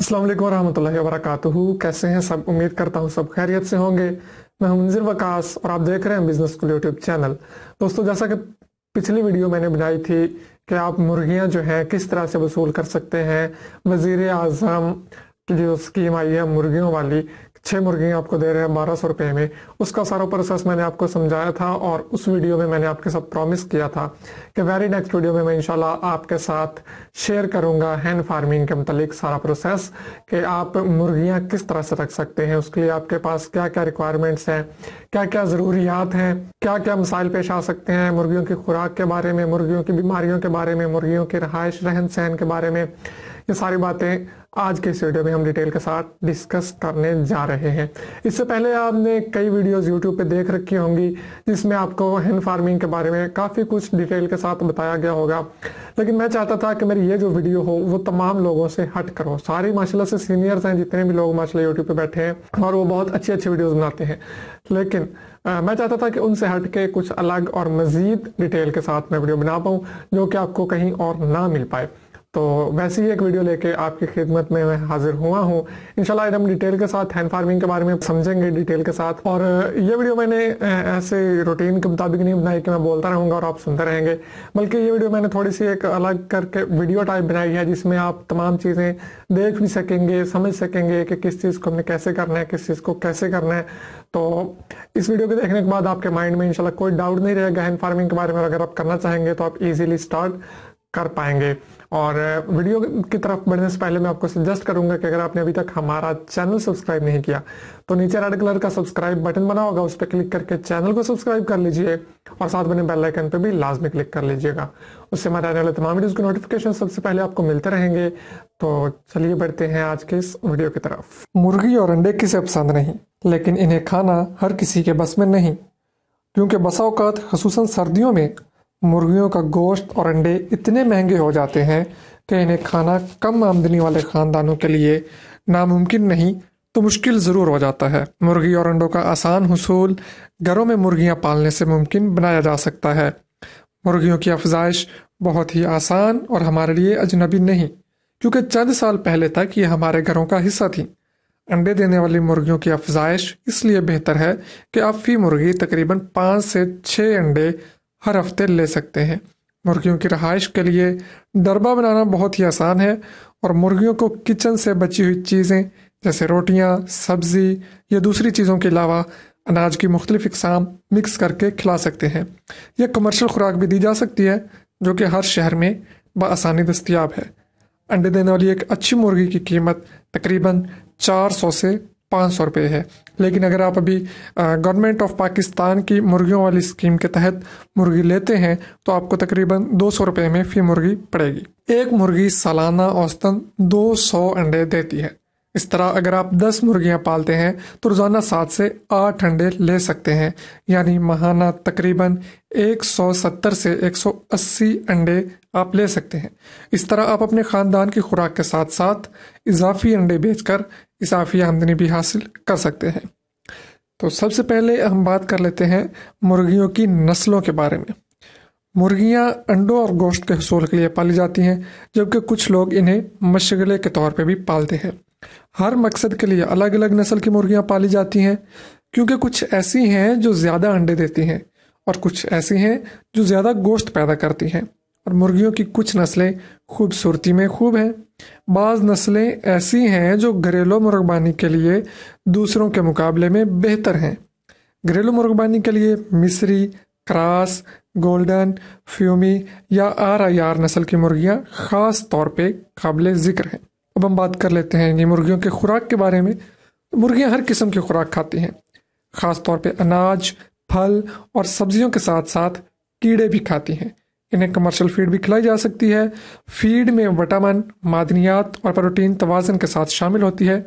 अस्सलाम वालेकुम रहमतुल्लाहि वबरकातुहू कैसे हैं सब उम्मीद करता हूँ सब खैरियत से होंगे मैं मुंजिर वकास और आप देख रहे हैं बिजनेस स्कूल यूट्यूब चैनल दोस्तों जैसा कि पिछली वीडियो मैंने बनाई थी कि आप मुर्गियाँ जो हैं किस तरह से वसूल कर सकते हैं वजीर अजम की जो स्कीम आई है मुर्गियों वाली छह मुर्गियां आपको दे रहे हैं बारह सौ रुपए में उसका सारा प्रोसेस मैंने आपको समझाया था और उस वीडियो में मैंने आपके साथ प्रॉमिस किया था कि वेरी नेक्स्ट वीडियो में मैं इंशाल्लाह आपके साथ शेयर करूंगा हैंड फार्मिंग के मतलब सारा प्रोसेस कि आप मुर्गियां किस तरह से रख सकते हैं उसके लिए आपके पास क्या क्या रिक्वायरमेंट्स हैं क्या क्या ज़रूरियात हैं क्या क्या मसाइल पेश आ सकते हैं मुर्गियों की खुराक के बारे में मुर्गियों की बीमारियों के बारे में मुर्गियों के रहायश रहन सहन के बारे में ये सारी बातें आज के इस वीडियो में हम डिटेल के साथ डिस्कस करने जा रहे हैं इससे पहले आपने कई वीडियोस यूट्यूब पे देख रखी होंगी जिसमें आपको हैंड फार्मिंग के बारे में काफ़ी कुछ डिटेल के साथ बताया गया होगा लेकिन मैं चाहता था कि मेरी ये जो वीडियो हो वो तमाम लोगों से हट करो सारे माशाला से सीनियर्स हैं जितने भी लोग माशाला यूट्यूब पर बैठे हैं और वो बहुत अच्छी अच्छी वीडियोज़ बनाते हैं लेकिन आ, मैं चाहता था कि उनसे हट के कुछ अलग और मज़ीद डिटेल के साथ मैं वीडियो बना पाऊँ जो कि आपको कहीं और ना मिल पाए तो वैसे ही एक वीडियो लेके आपकी खिदमत में मैं हाजिर हुआ हूँ इनशाला हम डिटेल के साथ हैंड फार्मिंग के बारे में समझेंगे डिटेल के साथ और ये वीडियो मैंने ऐसे रूटीन के मुताबिक नहीं बनाई कि मैं बोलता रहूँगा और आप सुनते रहेंगे बल्कि ये वीडियो मैंने थोड़ी सी एक अलग करके वीडियो टाइप बनाई है जिसमें आप तमाम चीज़ें देख भी सकेंगे समझ सकेंगे कि किस चीज़ को हमने कैसे करना है किस चीज़ को कैसे करना है तो इस वीडियो को देखने के बाद आपके माइंड में इनशाला कोई डाउट नहीं रहेगा हैंड फार्मिंग के बारे में अगर आप करना चाहेंगे तो आप इजीली स्टार्ट कर पाएंगे और वीडियो की तरफ बढ़ने से पहले मैं आपको सजेस्ट करूंगा कि अगर आपने अभी तक हमारा चैनल सब्सक्राइब नहीं किया तो नीचे रेड कलर का सब्सक्राइब बटन बना होगा उस पर क्लिक करके चैनल को सब्सक्राइब कर लीजिए और साथ बने बेल आइकन पर भी लाजमी क्लिक कर लीजिएगा उससे हमारे आने वाले तमाम वीडियोज़ के नोटिफिकेशन सबसे पहले आपको मिलते रहेंगे तो चलिए बढ़ते हैं आज के इस वीडियो की तरफ मुर्गी और अंडे किसे पसंद नहीं लेकिन इन्हें खाना हर किसी के बस में नहीं क्योंकि बसाओकात खसूस सर्दियों में मुर्गियों का गोश्त और अंडे इतने महंगे हो जाते हैं कि इन्हें खाना कम आमदनी वाले ख़ानदानों के लिए नामुमकिन नहीं तो मुश्किल ज़रूर हो जाता है मुर्गी और अंडों का आसान हसूल घरों में मुर्गियाँ पालने से मुमकिन बनाया जा सकता है मुर्गियों की अफजाइश बहुत ही आसान और हमारे लिए अजनबी नहीं क्योंकि चंद साल पहले तक ये हमारे घरों का हिस्सा थी अंडे देने वाली मुर्गियों की अफजाइश इसलिए बेहतर है कि अब फी मुर्गी तकरीबन पाँच से छः अंडे हर हफ्ते ले सकते हैं मुर्गियों की रहाइश के लिए डरबा बनाना बहुत ही आसान है और मुर्गियों को किचन से बची हुई चीज़ें जैसे रोटियाँ सब्ज़ी या दूसरी चीज़ों के अलावा अनाज की मुख्तलिफ इकसाम मिक्स करके खिला सकते हैं यह कमर्शल खुराक भी दी जा सकती है जो कि हर शहर में बसानी दस्तियाब है अंडे देने वाली एक अच्छी मुर्गी की कीमत तकरीबन 400 से पाँच सौ रुपये है लेकिन अगर आप अभी गवर्नमेंट ऑफ पाकिस्तान की मुर्गियों वाली स्कीम के तहत मुर्गी लेते हैं तो आपको तकरीबन दो सौ रुपये में फी मुर्गी पड़ेगी एक मुर्गी सालाना औसतन दो सौ अंडे देती है इस तरह अगर आप दस मुर्गियां पालते हैं तो रोज़ाना सात से आठ अंडे ले सकते हैं यानी महाना तकरीबन एक सौ सत्तर से एक सौ अस्सी अंडे आप ले सकते हैं इस तरह आप अपने ख़ानदान की खुराक के साथ साथ इजाफी अंडे बेचकर इजाफी आमदनी भी हासिल कर सकते हैं तो सबसे पहले हम बात कर लेते हैं मुर्गियों की नस्लों के बारे में मुर्गियाँ अंडों और गोश्त के हसूल के लिए पाली जाती हैं जबकि कुछ लोग इन्हें मशगले के तौर पर भी पालते हैं हर मकसद के लिए अलग अलग नस्ल की मुर्गियाँ पाली जाती हैं क्योंकि कुछ ऐसी हैं जो ज़्यादा अंडे देती हैं और कुछ ऐसी हैं जो ज़्यादा गोश्त पैदा करती हैं और मुर्गियों की कुछ नस्लें खूबसूरती में खूब हैं बाज़ नस्लें ऐसी हैं जो घरेलू मुर्गबानी के लिए दूसरों के मुकाबले में बेहतर हैं घरेलू मुर्गबानी के लिए मिस्री क्रास गोल्डन फ्यूमी या आर आई आर नस्ल की मुर्गियाँ ख़ास तौर पर काबिल ज़िक्र हैं अब हम बात कर लेते हैं इन मुर्गियों के खुराक के बारे में मुर्गियाँ हर किस्म की खुराक खाती हैं ख़ास तौर पे अनाज फल और सब्जियों के साथ साथ कीड़े भी खाती हैं इन्हें कमर्शियल फीड भी खिलाई जा सकती है फीड में विटामिन मादनियात और प्रोटीन तोज़न के साथ शामिल होती है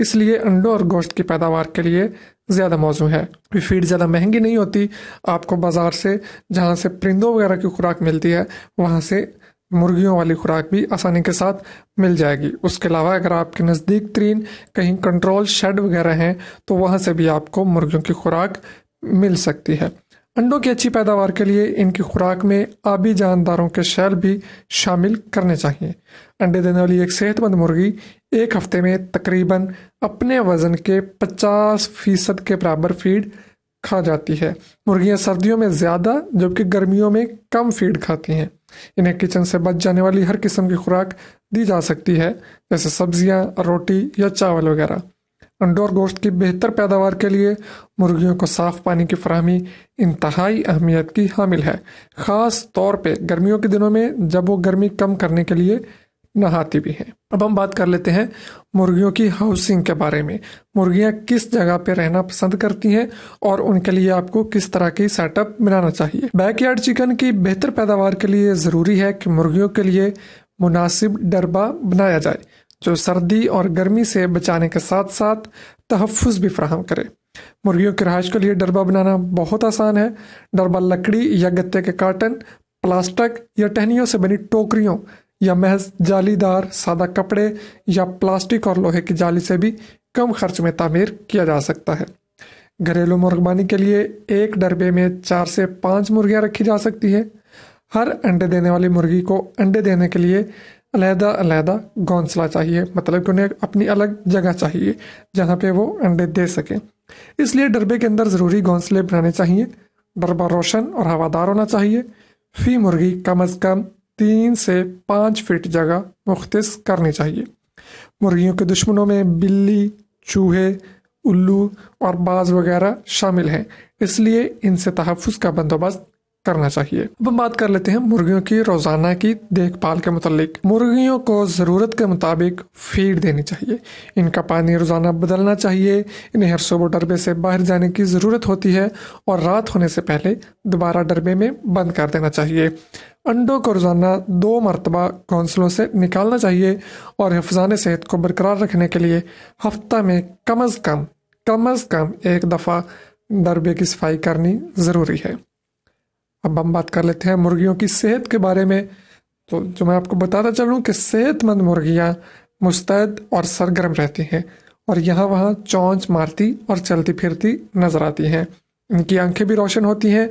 इसलिए अंडों और गोश्त की पैदावार के लिए ज़्यादा मौजू है फीड ज़्यादा महंगी नहीं होती आपको बाज़ार से जहाँ से परिंदों वगैरह की खुराक मिलती है वहाँ से मुर्गियों वाली खुराक भी आसानी के साथ मिल जाएगी उसके अलावा अगर आपके नज़दीक तरीन कहीं कंट्रोल शेड वगैरह हैं तो वहाँ से भी आपको मुर्गियों की खुराक मिल सकती है अंडों की अच्छी पैदावार के लिए इनकी खुराक में आबी जानदारों के शैल भी शामिल करने चाहिए अंडे देने वाली एक सेहतमंद मुर्गी एक हफ्ते में तकरीबन अपने वज़न के 50 फीसद के बराबर फीड खा जाती है मुर्गियां सर्दियों में ज़्यादा जबकि गर्मियों में कम फीड खाती हैं इन्हें किचन से बच जाने वाली हर किस्म की खुराक दी जा सकती है जैसे सब्जियां, रोटी या चावल वगैरह इंडोर गोश्त की बेहतर पैदावार के लिए मुर्गियों को साफ़ पानी की फरहमी इंतहाई अहमियत की हामिल है ख़ास तौर पे गर्मियों के दिनों में जब वो गर्मी कम करने के लिए नहाती भी हैं अब हम बात कर लेते हैं मुर्गियों की हाउसिंग के बारे में मुर्गियाँ किस जगह पे रहना पसंद करती हैं और उनके लिए आपको किस तरह की सेटअप मिलाना चाहिए बैकयार्ड चिकन की बेहतर पैदावार के लिए ज़रूरी है कि मुर्गियों के लिए मुनासिब डरबा बनाया जाए जो सर्दी और गर्मी से बचाने के साथ साथ तहफ़ भी फ्राहम करे मुर्गियों की रहाइश के लिए डरबा बनाना बहुत आसान है डरबा लकड़ी या गत्ते के कार्टन प्लास्टिक या टहनियों से बनी टोकरियों या महज जालीदार सादा कपड़े या प्लास्टिक और लोहे की जाली से भी कम खर्च में तामीर किया जा सकता है घरेलू मुर्गबानी के लिए एक डरबे में चार से पाँच मुर्गियाँ रखी जा सकती है हर अंडे देने वाली मुर्गी को अंडे देने के लिए अलहदा अलहदा घोंसला चाहिए मतलब कि उन्हें अपनी अलग जगह चाहिए जहाँ पे वो अंडे दे सकें इसलिए डरबे के अंदर ज़रूरी घोंसले बनाने चाहिए डरबा रोशन और हवादार होना चाहिए फी मुर्गी कम अज़ कम तीन से पाँच फीट जगह मुख्त करनी चाहिए मुर्गियों के दुश्मनों में बिल्ली चूहे उल्लू और बाज वगैरह शामिल हैं इसलिए इनसे तहफ़ का बंदोबस्त करना चाहिए अब हम बात कर लेते हैं मुर्गियों की रोजाना की देखभाल के मुतालिक मुर्गियों को ज़रूरत के मुताबिक फीड देनी चाहिए इनका पानी रोजाना बदलना चाहिए इन्हें हर सुबह डरबे से बाहर जाने की ज़रूरत होती है और रात होने से पहले दोबारा डरबे में बंद कर देना चाहिए अंडों को रोज़ाना दो मरतबा घोंसलों से निकालना चाहिए और हिफान सेहत को बरकरार रखने के लिए हफ्ता में कम अज़ कम कम अज़ कम एक दफ़ा डरबे की सफाई करनी ज़रूरी है अब हम बात कर लेते हैं मुर्गियों की सेहत के बारे में तो जो मैं आपको बताता चलूँ कि सेहतमंद मुर्गियाँ मुस्तैद और सरगर्म रहती हैं और यहाँ वहाँ चौंच मारती और चलती फिरती नज़र आती हैं इनकी आंखें भी रोशन होती हैं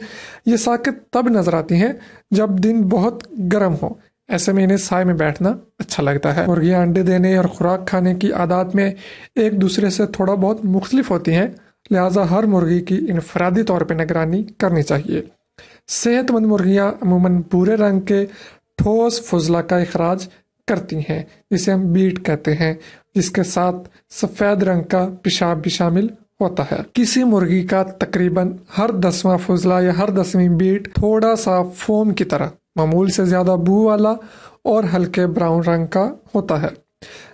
ये साकेत तब नज़र आती हैं जब दिन बहुत गर्म हो ऐसे में इन्हें साय में बैठना अच्छा लगता है मुर्गियाँ अंडे देने और खुराक खाने की आदत में एक दूसरे से थोड़ा बहुत मुख्तलिफ होती हैं लिहाजा हर मुर्गी की इनफरादी तौर पर निगरानी करनी चाहिए सेहतमंद मुर्गियाँ अमूमन भूरे रंग के ठोस फजला का अखराज करती हैं जिसे हम बीट कहते हैं जिसके साथ सफ़ेद रंग का पेशाब भी शामिल होता है किसी मुर्गी का तकरीबन हर दसवां फजला या हर दसवीं बीट थोड़ा सा फोम की तरह मामूल से ज़्यादा बू वाला और हल्के ब्राउन रंग का होता है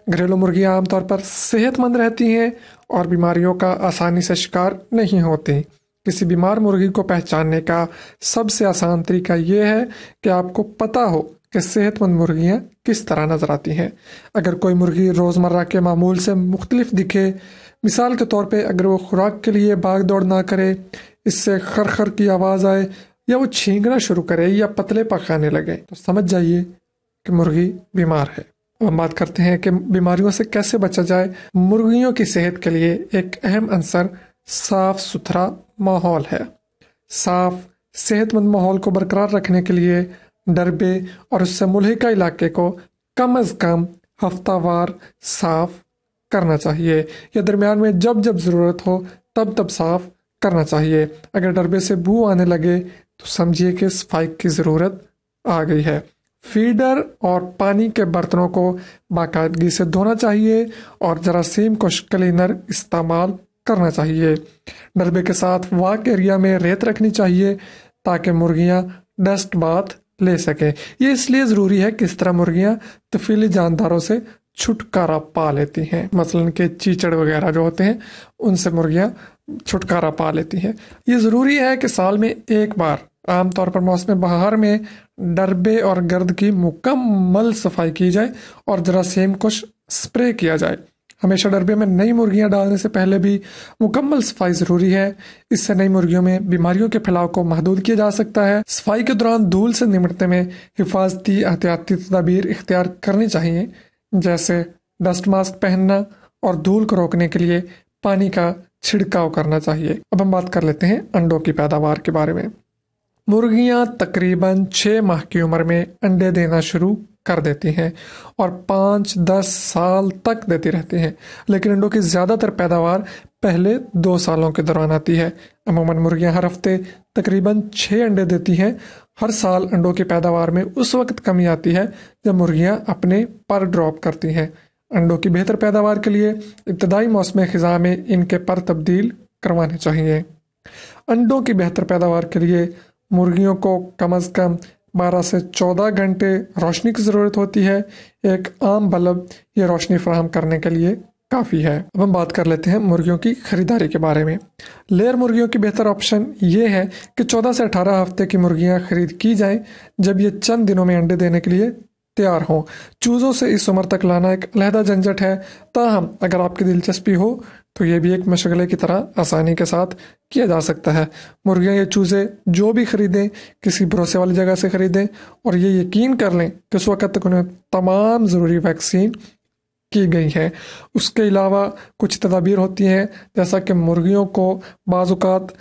घरेलू मुर्गियाँ आमतौर पर सेहतमंद रहती हैं और बीमारियों का आसानी से शिकार नहीं होती किसी बीमार मुर्गी को पहचानने का सबसे आसान तरीका यह है कि आपको पता हो कि सेहतमंद मुर्गियाँ किस तरह नज़र आती हैं अगर कोई मुर्गी रोज़मर्रा के मामूल से मुख्तलिफ दिखे मिसाल के तौर पर अगर वो खुराक के लिए भाग दौड़ ना करे इससे खर खर की आवाज़ आए या वो छींकना शुरू करे या पतले पकाने लगे तो समझ जाइए कि मुर्गी बीमार है हम बात करते हैं कि बीमारियों से कैसे बचा जाए मुर्गियों की सेहत के लिए एक अहम अंसर साफ सुथरा माहौल है साफ सेहतमंद माहौल को बरकरार रखने के लिए डरबे और उससे मुलहिका इलाके को कम अज़ कम हफ्तावार साफ करना चाहिए या दरमियान में जब जब ज़रूरत हो तब तब साफ करना चाहिए अगर डरबे से बू आने लगे तो समझिए कि स्पाइक की ज़रूरत आ गई है फीडर और पानी के बर्तनों को बाकायदगी से धोना चाहिए और जरासीम को क्लीनर इस्तेमाल करना चाहिए डरबे के साथ वाक एरिया में रेत रखनी चाहिए ताकि मुर्गियाँ डस्ट बाथ ले सकें ये इसलिए ज़रूरी है कि इस तरह मुर्गियाँ तफीली जानदारों से छुटकारा पा लेती हैं मसलन के चीचड़ वगैरह जो होते हैं उनसे मुर्गियाँ छुटकारा पा लेती हैं ये ज़रूरी है कि साल में एक बार आमतौर पर मौसम बहार में डरबे और गर्द की मुकम्मल सफाई की जाए और जरासीम कुछ स्प्रे किया जाए हमेशा डरबे में नई मुर्गियां डालने से पहले भी मुकम्मल सफाई ज़रूरी है इससे नई मुर्गियों में बीमारियों के फैलाव को महदूद किया जा सकता है सफाई के दौरान धूल से निमटने में हिफाजती एहतियाती तदाबीर इख्तियार करनी चाहिए जैसे डस्ट मास्क पहनना और धूल को रोकने के लिए पानी का छिड़काव करना चाहिए अब हम बात कर लेते हैं अंडों की पैदावार के बारे में मुर्गियां तकरीबन छः माह की उम्र में अंडे देना शुरू कर देती हैं और पाँच दस साल तक देती रहती हैं लेकिन अंडों की ज़्यादातर पैदावार पहले दो सालों के दौरान आती है अमूमन मुर्गियाँ हर हफ्ते तकरीबन छः अंडे देती हैं हर साल अंडों की पैदावार में उस वक्त कमी आती है जब मुर्गियाँ अपने पर ड्रॉप करती हैं अंडों की बेहतर पैदावार के लिए इब्तदाई मौसम ख़ज़ा में इनके पर तब्दील करवाने चाहिए अंडों की बेहतर पैदावार के लिए मुर्गियों को कम अज़ कम 12 से 14 घंटे रोशनी की ज़रूरत होती है एक आम बल्ब ये रोशनी फ्राहम करने के लिए काफ़ी है अब हम बात कर लेते हैं मुर्गियों की ख़रीदारी के बारे में लेयर मुर्गियों की बेहतर ऑप्शन ये है कि 14 से 18 हफ्ते की मुर्गियाँ खरीद की जाएं जब ये चंद दिनों में अंडे देने के लिए तैयार हों चूज़ों से इस उम्र तक लाना एक अलहदा झंझट है ताहम अगर आपकी दिलचस्पी हो तो ये भी एक मशगले की तरह आसानी के साथ किया जा सकता है मुर्गियाँ या चूज़े जो भी ख़रीदें किसी भरोसे वाली जगह से ख़रीदें और ये यकीन कर लें कि उस वक्त तक उन्हें तमाम ज़रूरी वैक्सीन की गई है उसके अलावा कुछ तदाबीर होती हैं जैसा कि मुर्गियों को बाज़ात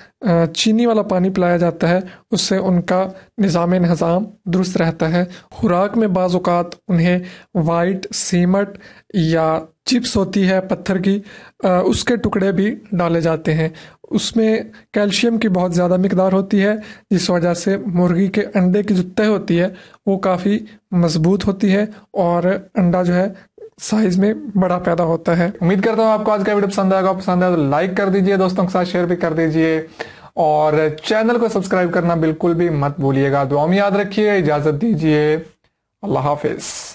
चीनी वाला पानी पिलाया जाता है उससे उनका निज़ाम नज़ाम दुरुस्त रहता है खुराक में बाज़ात उन्हें वाइट सीमट या चिप्स होती है पत्थर की उसके टुकड़े भी डाले जाते हैं उसमें कैल्शियम की बहुत ज़्यादा मकदार होती है जिस वजह से मुर्गी के अंडे की जो तय होती है वो काफ़ी मजबूत होती है और अंडा जो है साइज में बड़ा पैदा होता है उम्मीद करता हूँ आपको आज का वीडियो पसंद आएगा पसंद आया तो लाइक कर दीजिए दोस्तों के साथ शेयर भी कर दीजिए और चैनल को सब्सक्राइब करना बिल्कुल भी मत भूलिएगा दुआ में याद रखिए इजाजत दीजिए अल्लाह हाफिज़